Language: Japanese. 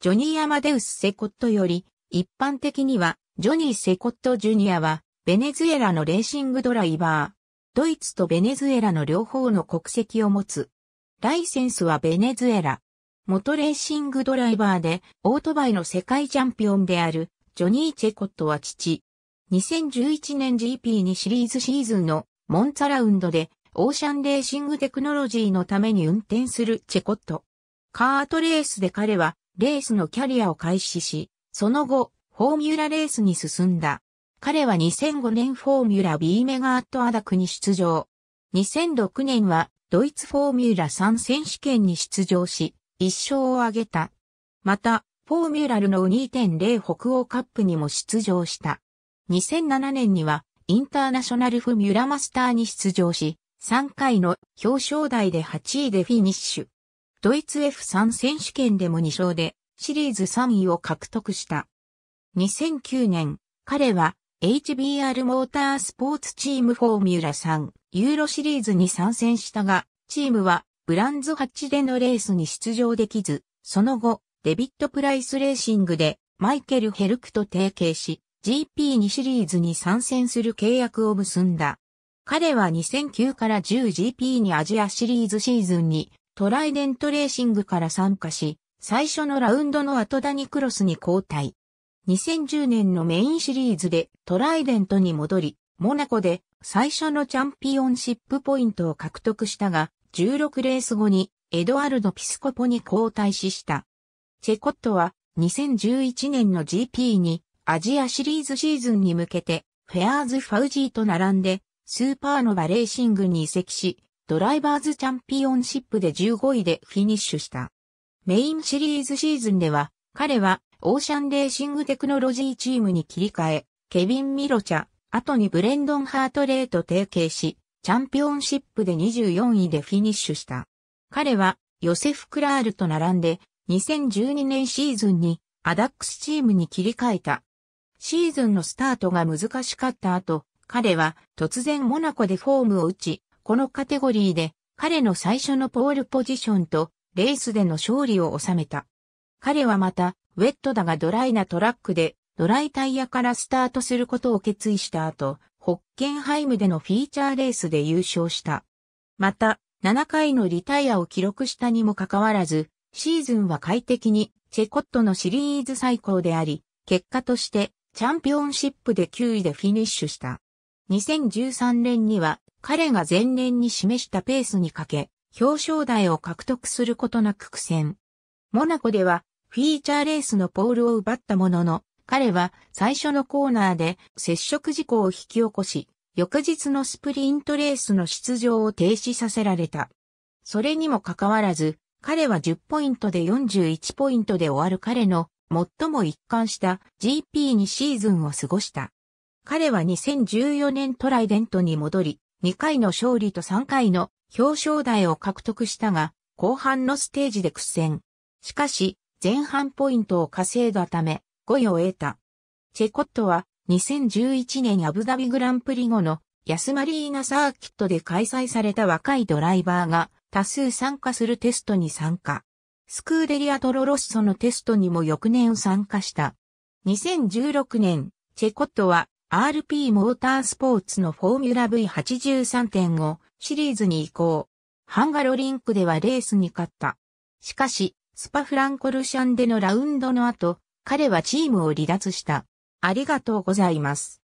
ジョニー・アマデウス・セコットより、一般的には、ジョニー・セコット・ジュニアは、ベネズエラのレーシングドライバー、ドイツとベネズエラの両方の国籍を持つ。ライセンスはベネズエラ。元レーシングドライバーで、オートバイの世界チャンピオンである、ジョニー・チェコットは父。2011年 GP2 シリーズシーズンのモンツァラウンドで、オーシャンレーシングテクノロジーのために運転するチェコット。カートレースで彼はレースのキャリアを開始し、その後、フォーミュラレースに進んだ。彼は2005年フォーミュラ B メガアットアダクに出場。2006年はドイツフォーミュラ3選手権に出場し、一勝を挙げた。また、フォーミュラルの2.0北欧カップにも出場した。2007年にはインターナショナルフミュラマスターに出場し、3回の表彰台で8位でフィニッシュ。ドイツ F3 選手権でも2勝で、シリーズ3位を獲得した。2009年、彼は HBR モータースポーツチームフォーミュラ3ユーロシリーズに参戦したが、チームはブランズ8でのレースに出場できず、その後、デビット・プライスレーシングでマイケル・ヘルクと提携し、GP2 シリーズに参戦する契約を結んだ。彼は2009から 10GP にアジアシリーズシーズンにトライデントレーシングから参加し、最初のラウンドの後ダニクロスに交代。2010年のメインシリーズでトライデントに戻り、モナコで最初のチャンピオンシップポイントを獲得したが、16レース後にエドワルド・ピスコポに交代しした。チェコットは2011年の GP にアジアシリーズシーズンに向けてフェアーズ・ファウジーと並んでスーパーノバレーシングに移籍し、ドライバーズチャンピオンシップで15位でフィニッシュした。メインシリーズシーズンでは、彼はオーシャンレーシングテクノロジーチームに切り替え、ケビン・ミロチャ、後にブレンドン・ハートレーと提携し、チャンピオンシップで24位でフィニッシュした。彼は、ヨセフ・クラールと並んで、2012年シーズンに、アダックスチームに切り替えた。シーズンのスタートが難しかった後、彼は突然モナコでフォームを打ち、このカテゴリーで彼の最初のポールポジションとレースでの勝利を収めた。彼はまた、ウェットだがドライなトラックで、ドライタイヤからスタートすることを決意した後、ホッケンハイムでのフィーチャーレースで優勝した。また、7回のリタイアを記録したにもかかわらず、シーズンは快適にチェコットのシリーズ最高であり、結果としてチャンピオンシップで9位でフィニッシュした。2013年には彼が前年に示したペースにかけ、表彰台を獲得することなく苦戦。モナコではフィーチャーレースのポールを奪ったものの、彼は最初のコーナーで接触事故を引き起こし、翌日のスプリントレースの出場を停止させられた。それにもかかわらず、彼は10ポイントで41ポイントで終わる彼の最も一貫した GP2 シーズンを過ごした。彼は2014年トライデントに戻り、2回の勝利と3回の表彰台を獲得したが、後半のステージで苦戦。しかし、前半ポイントを稼いだため、5位を得た。チェコットは、2011年アブダビグランプリ後の、ヤスマリーナサーキットで開催された若いドライバーが、多数参加するテストに参加。スクーデリアトロロッソのテストにも翌年参加した。2016年、チェコットは RP モータースポーツのフォーミュラ V83.5 シリーズに移行。ハンガロリンクではレースに勝った。しかし、スパフランコルシャンでのラウンドの後、彼はチームを離脱した。ありがとうございます。